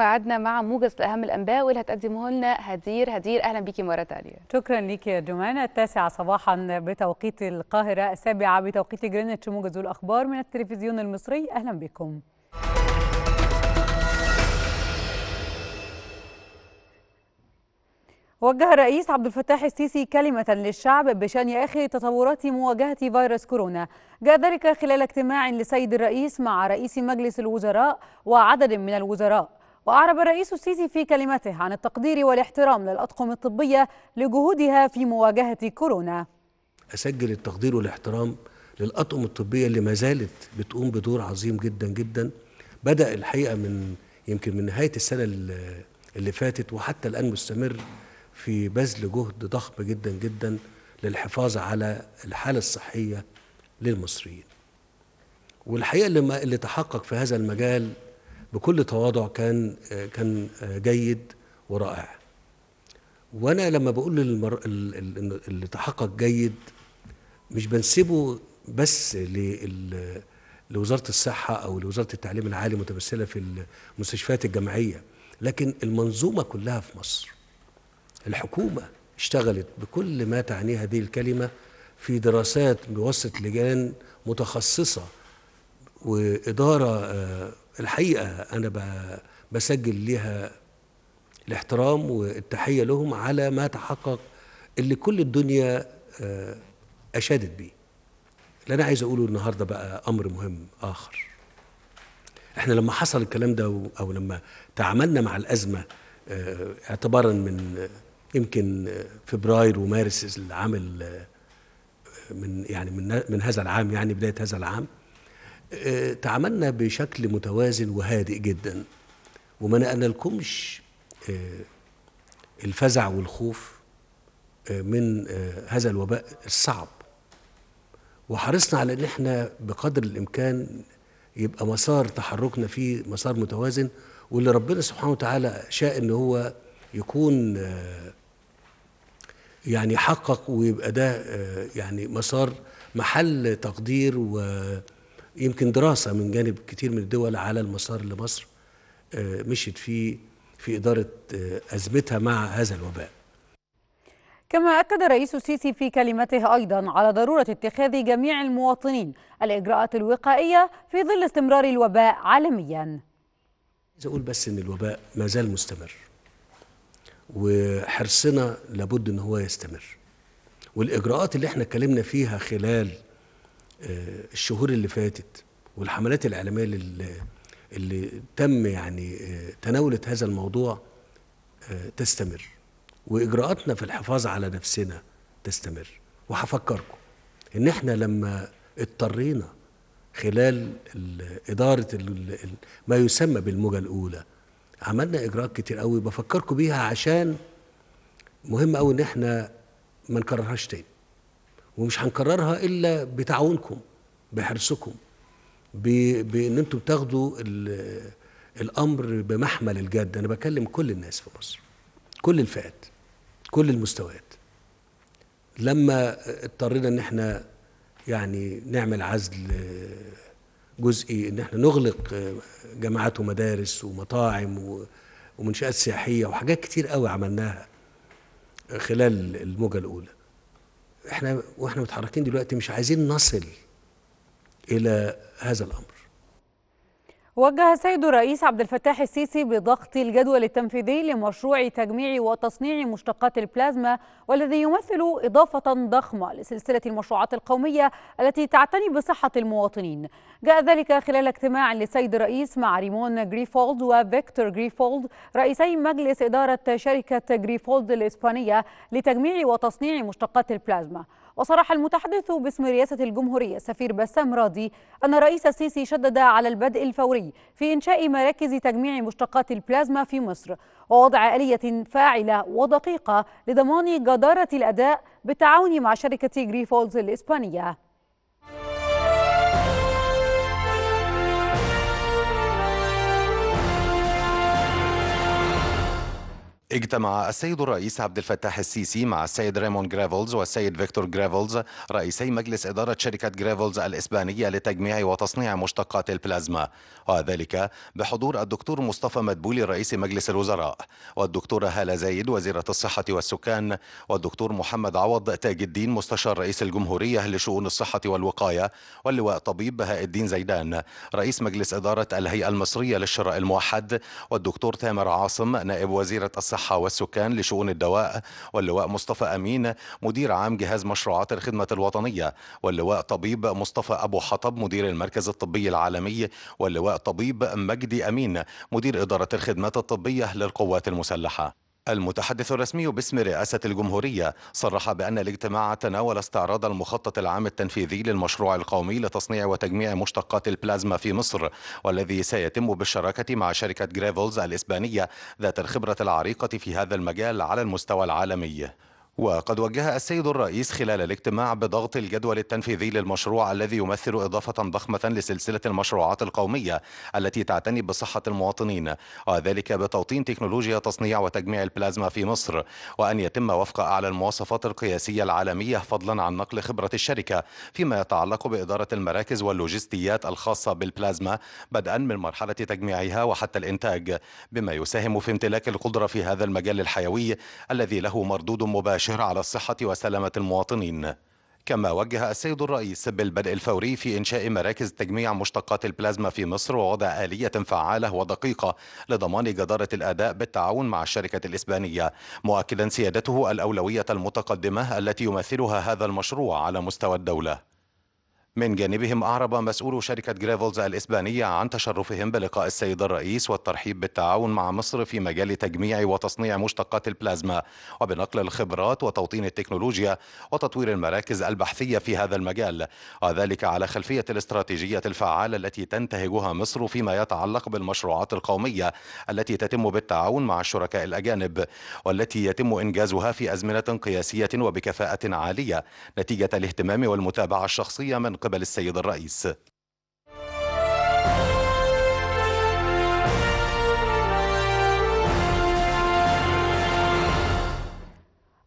قعدنا مع موجز لاهم الانباء واللي هتقدمه لنا هدير هدير اهلا بيكي مره ثانيه شكرا ليك يا جمانه التاسعه صباحا بتوقيت القاهره السابعه بتوقيت جرينتش موجز والاخبار من التلفزيون المصري اهلا بكم وجه الرئيس عبد الفتاح السيسي كلمة للشعب بشأن آخر تطورات مواجهة فيروس كورونا جاء ذلك خلال اجتماع لسيد الرئيس مع رئيس مجلس الوزراء وعدد من الوزراء وأعرب الرئيس السيسي في كلمته عن التقدير والاحترام للأطقم الطبية لجهودها في مواجهة كورونا أسجل التقدير والاحترام للأطقم الطبية اللي ما زالت بتقوم بدور عظيم جدا جدا بدأ الحقيقة من يمكن من نهاية السنة اللي فاتت وحتى الآن مستمر في بذل جهد ضخم جدا جدا للحفاظ على الحالة الصحية للمصريين والحقيقة اللي, اللي تحقق في هذا المجال بكل تواضع كان كان جيد ورائع وانا لما بقول للمر... اللي تحقق جيد مش بنسبه بس لل... لوزاره الصحه او لوزاره التعليم العالي متمثله في المستشفيات الجامعيه لكن المنظومه كلها في مصر الحكومه اشتغلت بكل ما تعنيه هذه الكلمه في دراسات بواسطه لجان متخصصه واداره آه، الحقيقه انا بسجل ليها الاحترام والتحيه لهم على ما تحقق اللي كل الدنيا آه، اشادت بيه اللي انا عايز اقوله النهارده بقى امر مهم اخر احنا لما حصل الكلام ده او لما تعاملنا مع الازمه آه، اعتبارا من آه، يمكن فبراير ومارس العام من يعني من من هذا العام يعني بدايه هذا العام آه، تعاملنا بشكل متوازن وهادئ جدا وما نقلنالكمش آه، الفزع والخوف آه، من هذا الوباء الصعب وحرصنا على ان احنا بقدر الامكان يبقى مسار تحركنا فيه مسار متوازن واللي ربنا سبحانه وتعالى شاء ان هو يكون يعني حقق ويبقى ده يعني مسار محل تقدير و يمكن دراسة من جانب كتير من الدول على المسار اللي مصر آه، مشت فيه في إدارة آه، أزمتها مع هذا الوباء كما أكد الرئيس السيسي في كلمته أيضا على ضرورة اتخاذ جميع المواطنين الإجراءات الوقائية في ظل استمرار الوباء عالميا عايز أقول بس إن الوباء ما زال مستمر وحرصنا لابد إن هو يستمر والإجراءات اللي احنا اتكلمنا فيها خلال الشهور اللي فاتت والحملات الإعلامية اللي, اللي تم يعني آه، تناولت هذا الموضوع آه، تستمر وإجراءاتنا في الحفاظ على نفسنا تستمر وهفكركم إن إحنا لما اضطرينا خلال إدارة ما يسمى بالموجة الأولى عملنا إجراءات كتير قوي بفكركم بيها عشان مهم قوي إن إحنا ما نكررهاش تاني ومش هنكررها إلا بتعاونكم بحرصكم بأن أنتم تاخدوا الأمر بمحمل الجد أنا بكلم كل الناس في مصر كل الفئات كل المستويات لما اضطرينا ان احنا يعني نعمل عزل جزئي ان احنا نغلق جامعات ومدارس ومطاعم ومنشآت سياحية وحاجات كتير قوي عملناها خلال الموجة الأولى احنا واحنا متحركين دلوقتي مش عايزين نصل الى هذا الامر وجه السيد الرئيس عبد الفتاح السيسي بضغط الجدول التنفيذي لمشروع تجميع وتصنيع مشتقات البلازما والذي يمثل إضافة ضخمة لسلسلة المشروعات القومية التي تعتني بصحة المواطنين جاء ذلك خلال اجتماع للسيد الرئيس مع ريمون جريفولد وفيكتور جريفولد رئيسي مجلس إدارة شركة جريفولد الإسبانية لتجميع وتصنيع مشتقات البلازما وصرح المتحدث باسم رئاسة الجمهورية السفير بسام راضي أن الرئيس السيسي شدد على البدء الفوري في إنشاء مراكز تجميع مشتقات البلازما في مصر ووضع آلية فاعلة ودقيقة لضمان جدارة الأداء بالتعاون مع شركة جريفولز الإسبانية اجتمع السيد الرئيس عبد الفتاح السيسي مع السيد ريمون جرافلز والسيد فيكتور جرافلز رئيسي مجلس إدارة شركة جرافلز الإسبانية لتجميع وتصنيع مشتقات البلازما وذلك بحضور الدكتور مصطفى مدبولي رئيس مجلس الوزراء والدكتورة هالة زايد وزيرة الصحة والسكان والدكتور محمد عوض تاج الدين مستشار رئيس الجمهورية لشؤون الصحة والوقاية واللواء طبيب بهاء الدين زيدان رئيس مجلس إدارة الهيئة المصرية للشراء الموحد والدكتور تامر عاصم نائب وزيرة الصحة الصحة والسكان لشؤون الدواء واللواء مصطفى أمين مدير عام جهاز مشروعات الخدمة الوطنية واللواء طبيب مصطفى أبو حطب مدير المركز الطبي العالمي واللواء طبيب مجدي أمين مدير إدارة الخدمات الطبية للقوات المسلحة المتحدث الرسمي باسم رئاسة الجمهورية صرح بأن الاجتماع تناول استعراض المخطط العام التنفيذي للمشروع القومي لتصنيع وتجميع مشتقات البلازما في مصر والذي سيتم بالشراكة مع شركة جريفولز الإسبانية ذات الخبرة العريقة في هذا المجال على المستوى العالمي وقد وجه السيد الرئيس خلال الاجتماع بضغط الجدول التنفيذي للمشروع الذي يمثل إضافة ضخمة لسلسلة المشروعات القومية التي تعتني بصحة المواطنين وذلك بتوطين تكنولوجيا تصنيع وتجميع البلازما في مصر وأن يتم وفق أعلى المواصفات القياسية العالمية فضلا عن نقل خبرة الشركة فيما يتعلق بإدارة المراكز واللوجستيات الخاصة بالبلازما بدءا من مرحلة تجميعها وحتى الإنتاج بما يساهم في امتلاك القدرة في هذا المجال الحيوي الذي له مردود مباشر المباشر على الصحة وسلامة المواطنين كما وجه السيد الرئيس بالبدء الفوري في إنشاء مراكز تجميع مشتقات البلازما في مصر ووضع آلية فعالة ودقيقة لضمان جدارة الأداء بالتعاون مع الشركة الإسبانية مؤكدا سيادته الأولوية المتقدمة التي يمثلها هذا المشروع على مستوى الدولة من جانبهم أعرب مسؤول شركة جريفلز الإسبانية عن تشرفهم بلقاء السيد الرئيس والترحيب بالتعاون مع مصر في مجال تجميع وتصنيع مشتقات البلازما وبنقل الخبرات وتوطين التكنولوجيا وتطوير المراكز البحثية في هذا المجال وذلك على خلفية الاستراتيجية الفعالة التي تنتهجها مصر فيما يتعلق بالمشروعات القومية التي تتم بالتعاون مع الشركاء الأجانب والتي يتم إنجازها في أزمنة قياسية وبكفاءة عالية نتيجة الاهتمام والمتابعة الشخصية من قبل السيد الرئيس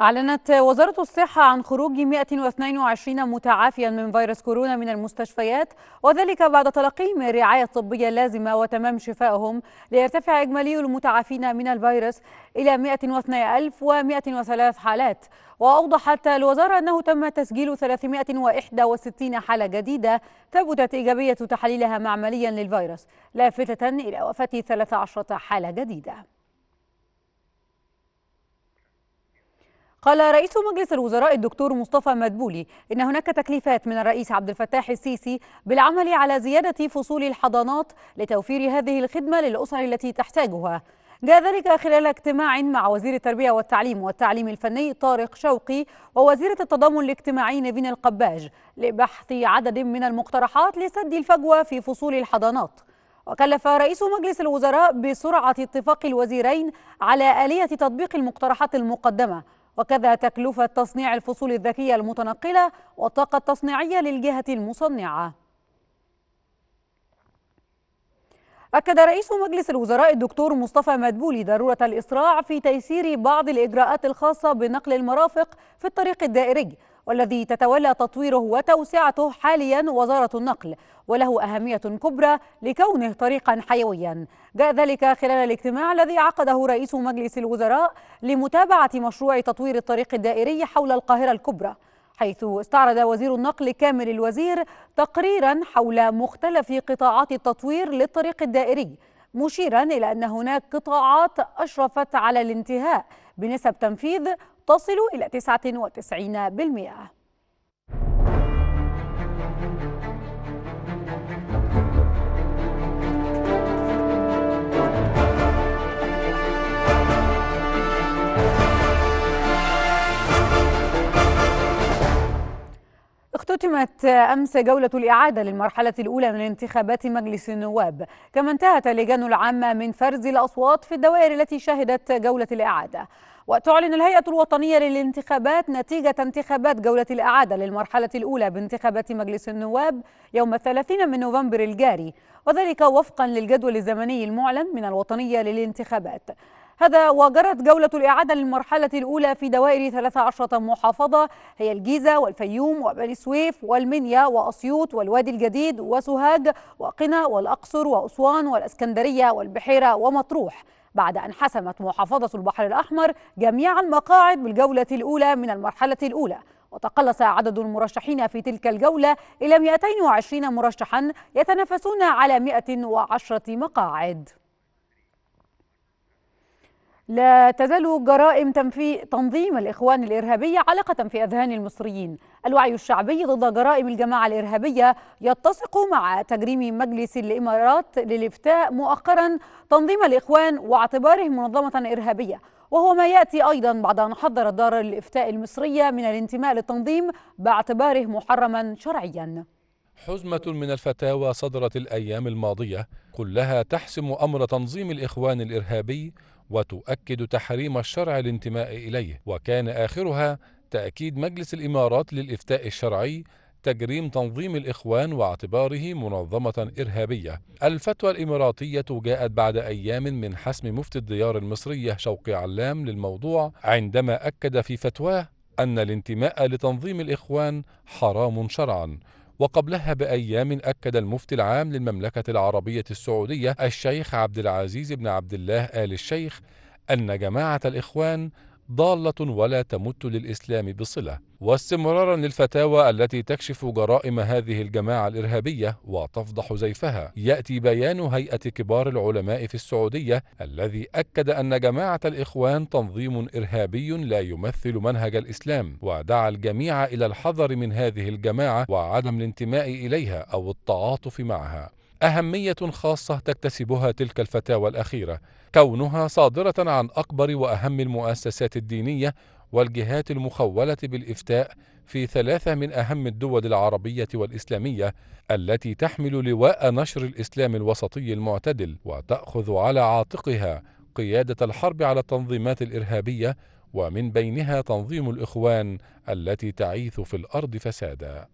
أعلنت وزارة الصحة عن خروج 122 متعافيا من فيروس كورونا من المستشفيات وذلك بعد تلقيهم الرعاية الطبية اللازمة وتمام شفائهم ليرتفع إجمالي المتعافين من الفيروس إلى 102103 حالات وأوضحت الوزارة أنه تم تسجيل 361 حالة جديدة ثبتت إيجابية تحليلها معمليا للفيروس لافتة إلى وفاة 13 حالة جديدة قال رئيس مجلس الوزراء الدكتور مصطفى مدبولي إن هناك تكليفات من الرئيس عبد الفتاح السيسي بالعمل على زيادة فصول الحضانات لتوفير هذه الخدمة للأسر التي تحتاجها جاء ذلك خلال اجتماع مع وزير التربية والتعليم والتعليم الفني طارق شوقي ووزيرة التضامن الاجتماعي نيفين القباج لبحث عدد من المقترحات لسد الفجوة في فصول الحضانات وكلف رئيس مجلس الوزراء بسرعة اتفاق الوزيرين على آلية تطبيق المقترحات المقدمة وكذا تكلفة تصنيع الفصول الذكية المتنقلة والطاقة التصنيعية للجهة المصنعة أكد رئيس مجلس الوزراء الدكتور مصطفى مدبولي ضرورة الإسراع في تيسير بعض الإجراءات الخاصة بنقل المرافق في الطريق الدائري والذي تتولى تطويره وتوسعته حاليا وزارة النقل وله أهمية كبرى لكونه طريقا حيويا جاء ذلك خلال الاجتماع الذي عقده رئيس مجلس الوزراء لمتابعة مشروع تطوير الطريق الدائري حول القاهرة الكبرى حيث استعرض وزير النقل كامل الوزير تقريرا حول مختلف قطاعات التطوير للطريق الدائري مشيرا إلى أن هناك قطاعات أشرفت على الانتهاء بنسب تنفيذ تصل إلى 99% اختتمت أمس جولة الإعادة للمرحلة الأولى من انتخابات مجلس النواب كما انتهت اللجان العامة من فرز الأصوات في الدوائر التي شهدت جولة الإعادة وتعلن الهيئة الوطنية للانتخابات نتيجة انتخابات جولة الإعادة للمرحلة الأولى بانتخابات مجلس النواب يوم 30 من نوفمبر الجاري وذلك وفقا للجدول الزمني المعلن من الوطنية للانتخابات هذا وجرت جولة الإعادة للمرحلة الأولى في دوائر 13 محافظة هي الجيزة والفيوم وبني سويف والمنيا وأسيوط والوادي الجديد وسوهاج وقنا والأقصر وأسوان والأسكندرية والبحيرة ومطروح بعد أن حسمت محافظة البحر الأحمر جميع المقاعد بالجولة الأولى من المرحلة الأولى وتقلص عدد المرشحين في تلك الجولة إلى 220 مرشحا يتنافسون على 110 مقاعد لا تزال جرائم تنفي تنظيم الإخوان الإرهابية علقة في أذهان المصريين الوعي الشعبي ضد جرائم الجماعة الإرهابية يتسق مع تجريم مجلس الإمارات للإفتاء مؤخرا تنظيم الإخوان واعتباره منظمة إرهابية وهو ما يأتي أيضا بعد أن حذرت دار الإفتاء المصرية من الانتماء للتنظيم باعتباره محرما شرعيا حزمة من الفتاوى صدرت الأيام الماضية كلها تحسم أمر تنظيم الإخوان الإرهابي وتؤكد تحريم الشرع الانتماء اليه وكان اخرها تاكيد مجلس الامارات للافتاء الشرعي تجريم تنظيم الاخوان واعتباره منظمه ارهابيه. الفتوى الاماراتيه جاءت بعد ايام من حسم مفتي الديار المصريه شوقي علام للموضوع عندما اكد في فتواه ان الانتماء لتنظيم الاخوان حرام شرعا وقبلها بأيام أكد المفتي العام للمملكة العربية السعودية الشيخ عبد العزيز بن عبد الله آل الشيخ أن جماعة الإخوان ضالة ولا تمت للإسلام بصلة واستمرارا للفتاوى التي تكشف جرائم هذه الجماعة الإرهابية وتفضح زيفها يأتي بيان هيئة كبار العلماء في السعودية الذي أكد أن جماعة الإخوان تنظيم إرهابي لا يمثل منهج الإسلام ودعا الجميع إلى الحذر من هذه الجماعة وعدم الانتماء إليها أو التعاطف معها أهمية خاصة تكتسبها تلك الفتاوى الأخيرة كونها صادرة عن أكبر وأهم المؤسسات الدينية والجهات المخولة بالإفتاء في ثلاثة من أهم الدول العربية والإسلامية التي تحمل لواء نشر الإسلام الوسطي المعتدل وتأخذ على عاتقها قيادة الحرب على التنظيمات الإرهابية ومن بينها تنظيم الإخوان التي تعيث في الأرض فسادا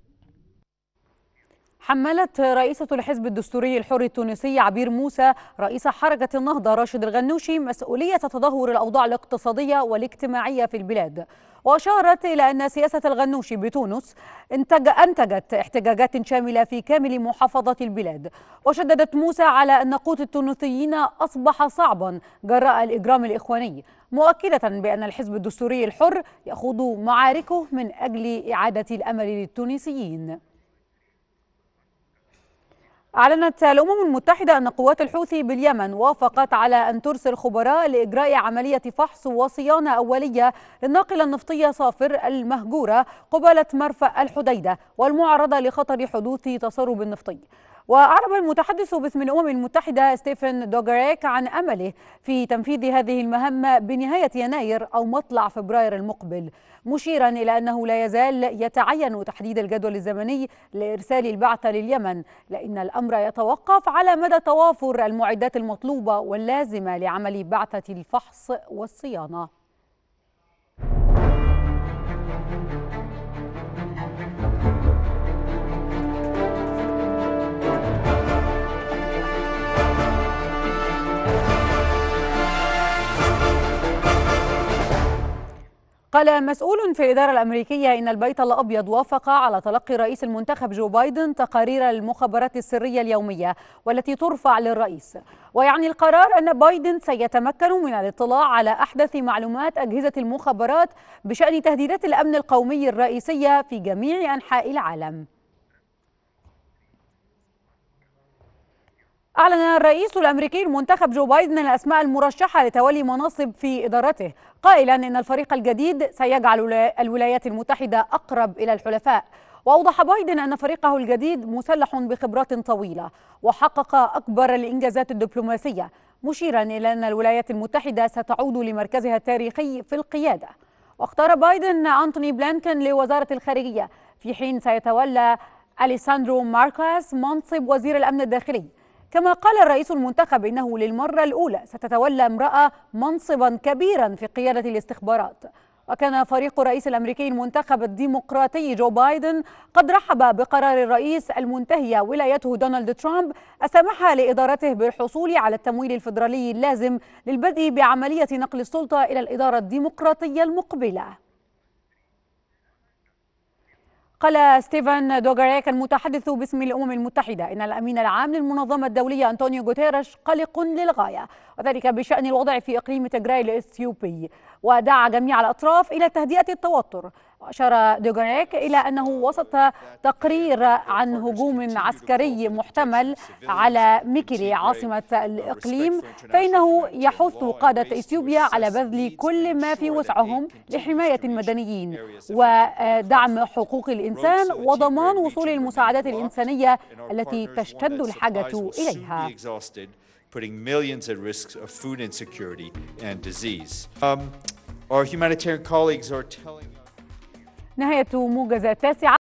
حملت رئيسة الحزب الدستوري الحر التونسي عبير موسى رئيس حركة النهضة راشد الغنوشي مسؤولية تدهور الأوضاع الاقتصادية والاجتماعية في البلاد وأشارت إلى أن سياسة الغنوشي بتونس انتج أنتجت احتجاجات شاملة في كامل محافظة البلاد وشددت موسى على أن قوت التونسيين أصبح صعبا جراء الإجرام الإخواني مؤكدة بأن الحزب الدستوري الحر يخوض معاركه من أجل إعادة الأمل للتونسيين أعلنت الأمم المتحدة أن قوات الحوثي باليمن وافقت على أن ترسل خبراء لإجراء عملية فحص وصيانة أولية للناقلة النفطية صافر المهجورة قبالة مرفأ الحديدة والمعرضة لخطر حدوث تسرب نفطي وأعرب المتحدث باسم الأمم المتحدة ستيفن دوغريك عن أمله في تنفيذ هذه المهمة بنهاية يناير أو مطلع فبراير المقبل مشيرا إلى أنه لا يزال يتعين تحديد الجدول الزمني لإرسال البعثة لليمن لأن الأمر يتوقف على مدى توافر المعدات المطلوبة واللازمة لعمل بعثة الفحص والصيانة قال مسؤول في الإدارة الأمريكية إن البيت الأبيض وافق على تلقي رئيس المنتخب جو بايدن تقارير المخابرات السرية اليومية والتي ترفع للرئيس ويعني القرار أن بايدن سيتمكن من الاطلاع على أحدث معلومات أجهزة المخابرات بشأن تهديدات الأمن القومي الرئيسية في جميع أنحاء العالم أعلن الرئيس الأمريكي المنتخب جو بايدن الأسماء المرشحة لتولي مناصب في إدارته قائلا إن الفريق الجديد سيجعل الولايات المتحدة أقرب إلى الحلفاء وأوضح بايدن أن فريقه الجديد مسلح بخبرات طويلة وحقق أكبر الإنجازات الدبلوماسية مشيرا إلى أن الولايات المتحدة ستعود لمركزها التاريخي في القيادة واختار بايدن أنتوني بلانكن لوزارة الخارجية في حين سيتولى أليساندرو ماركاس منصب وزير الأمن الداخلي كما قال الرئيس المنتخب إنه للمرة الأولى ستتولى امرأة منصبا كبيرا في قيادة الاستخبارات وكان فريق الرئيس الامريكي المنتخب الديمقراطي جو بايدن قد رحب بقرار الرئيس المنتهيه ولايته دونالد ترامب السماح لادارته بالحصول على التمويل الفدرالي اللازم للبدء بعمليه نقل السلطه الى الاداره الديمقراطيه المقبله قال ستيفان دوغاريك المتحدث باسم الأمم المتحدة إن الأمين العام للمنظمة الدولية أنطونيو غوتيريش قلق للغاية وذلك بشأن الوضع في إقليم تجراي الإثيوبي ودعا جميع الأطراف إلى تهدئة التوتر وأشار دوغريك إلى أنه وسط تقرير عن هجوم عسكري محتمل على ميكيلي عاصمة الإقليم فإنه يحث قادة إثيوبيا على بذل كل ما في وسعهم لحماية المدنيين ودعم حقوق الإنسان وضمان وصول المساعدات الإنسانية التي تشتد الحاجة إليها putting millions at risk of food insecurity and disease. Um, our humanitarian colleagues are telling نهاية موجزه تاسعه